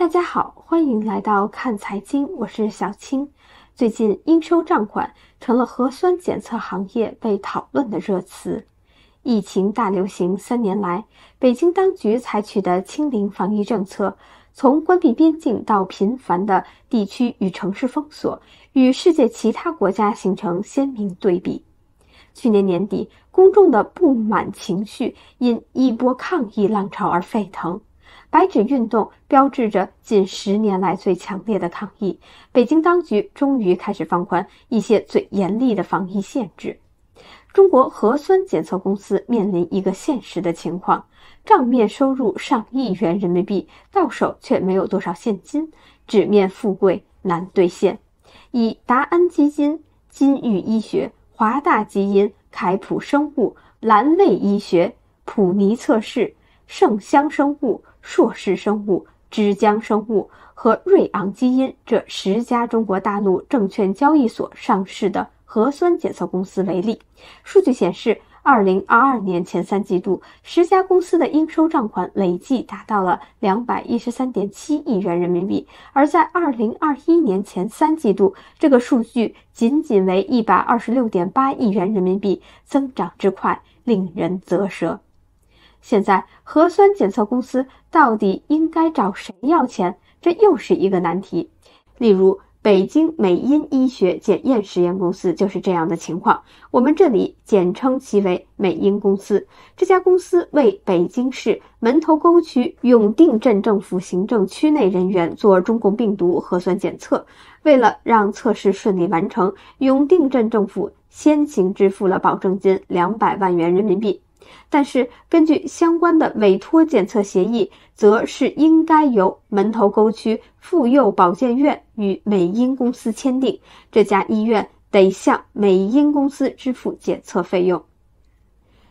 大家好，欢迎来到看财经，我是小青。最近，应收账款成了核酸检测行业被讨论的热词。疫情大流行三年来，北京当局采取的清零防疫政策，从关闭边境到频繁的地区与城市封锁，与世界其他国家形成鲜明对比。去年年底，公众的不满情绪因一波抗议浪潮而沸腾。白纸运动标志着近十年来最强烈的抗议。北京当局终于开始放宽一些最严厉的防疫限制。中国核酸检测公司面临一个现实的情况：账面收入上亿元人民币，到手却没有多少现金，纸面富贵难兑现。以达安基金、金域医学、华大基因、凯普生物、蓝卫医学、普尼测试、圣香生物。硕士生物、智江生物和瑞昂基因这十家中国大陆证券交易所上市的核酸检测公司为例，数据显示，二零二二年前三季度，十家公司的应收账款累计达到了两百一十三点七亿元人民币；而在二零二一年前三季度，这个数据仅仅为一百二十六点八亿元人民币，增长之快令人啧舌。现在核酸检测公司到底应该找谁要钱？这又是一个难题。例如，北京美因医学检验实验公司就是这样的情况，我们这里简称其为美因公司。这家公司为北京市门头沟区永定镇政府行政区内人员做中共病毒核酸检测，为了让测试顺利完成，永定镇政府先行支付了保证金两百万元人民币。但是，根据相关的委托检测协议，则是应该由门头沟区妇幼保健院与美英公司签订，这家医院得向美英公司支付检测费用。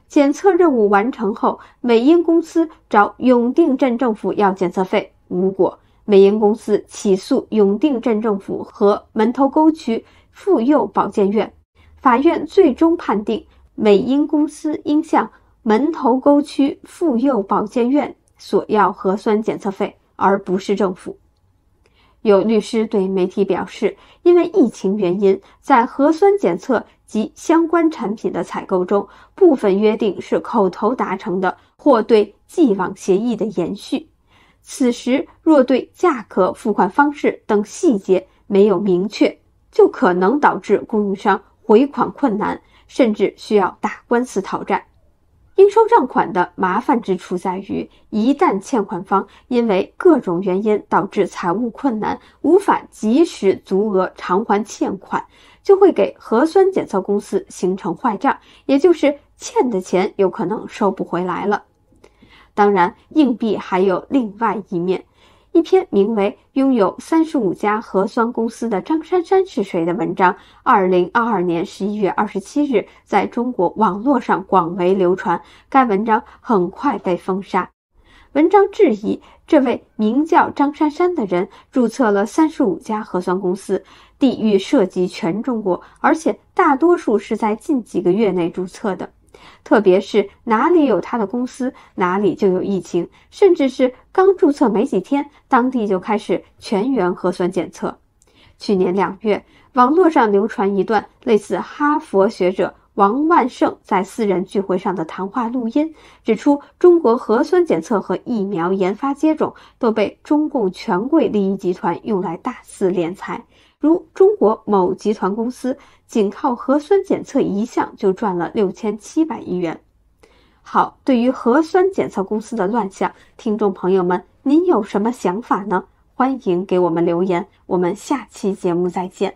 检测任务完成后，美英公司找永定镇政府要检测费无果，美英公司起诉永定镇政府和门头沟区妇幼保健院，法院最终判定美英公司应向。门头沟区妇幼保健院索要核酸检测费，而不是政府。有律师对媒体表示，因为疫情原因，在核酸检测及相关产品的采购中，部分约定是口头达成的，或对既往协议的延续。此时若对价格、付款方式等细节没有明确，就可能导致供应商回款困难，甚至需要打官司讨债。收账款的麻烦之处在于，一旦欠款方因为各种原因导致财务困难，无法及时足额偿还欠款，就会给核酸检测公司形成坏账，也就是欠的钱有可能收不回来了。当然，硬币还有另外一面。一篇名为《拥有三十五家核酸公司的张珊珊是谁》的文章，二零二二年十一月二十七日在中国网络上广为流传。该文章很快被封杀。文章质疑这位名叫张珊珊的人注册了三十五家核酸公司，地域涉及全中国，而且大多数是在近几个月内注册的。特别是哪里有他的公司，哪里就有疫情，甚至是刚注册没几天，当地就开始全员核酸检测。去年两月，网络上流传一段类似哈佛学者王万胜在私人聚会上的谈话录音，指出中国核酸检测和疫苗研发接种都被中共权贵利益集团用来大肆敛财。如中国某集团公司仅靠核酸检测一项就赚了六千七百亿元。好，对于核酸检测公司的乱象，听众朋友们，您有什么想法呢？欢迎给我们留言。我们下期节目再见。